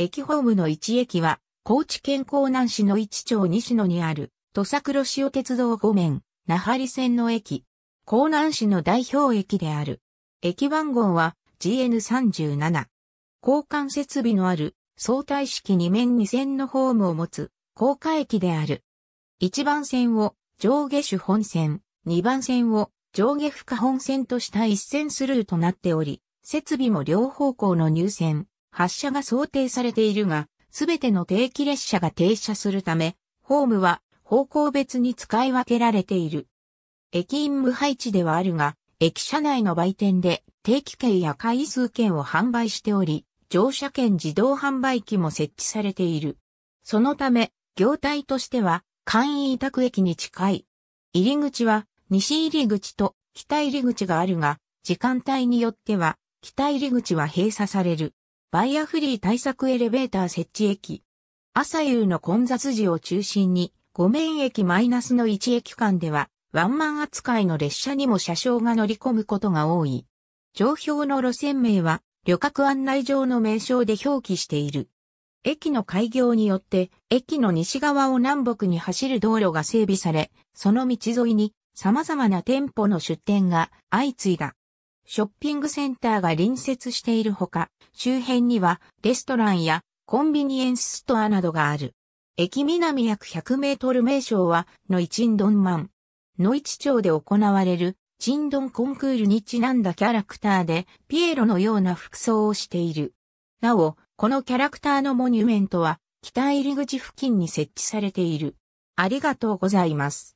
駅ホームの1駅は、高知県江南市の一町西野にある、土佐黒潮鉄道5面、那覇里線の駅。江南市の代表駅である。駅番号は GN37。交換設備のある相対式2面2線のホームを持つ高架駅である。1番線を上下主本線、2番線を上下負荷本線とした一線スルーとなっており、設備も両方向の入線、発車が想定されているが、すべての定期列車が停車するため、ホームは方向別に使い分けられている。駅員無配置ではあるが、駅舎内の売店で定期券や回数券を販売しており、乗車券自動販売機も設置されている。そのため、業態としては、簡易委託駅に近い。入り口は、西入り口と北入り口があるが、時間帯によっては、北入り口は閉鎖される。バイアフリー対策エレベーター設置駅。朝夕の混雑時を中心に、5面駅マイナスの1駅間では、ワンマン扱いの列車にも車掌が乗り込むことが多い。上表の路線名は、旅客案内上の名称で表記している。駅の開業によって、駅の西側を南北に走る道路が整備され、その道沿いに様々な店舗の出店が相次いだ。ショッピングセンターが隣接しているほか、周辺にはレストランやコンビニエンスストアなどがある。駅南約100メートル名称は、ノイチンドンマン。ノイチ町で行われる、チンドンコンクールにちなんだキャラクターで、ピエロのような服装をしている。なお、このキャラクターのモニュメントは、北入り口付近に設置されている。ありがとうございます。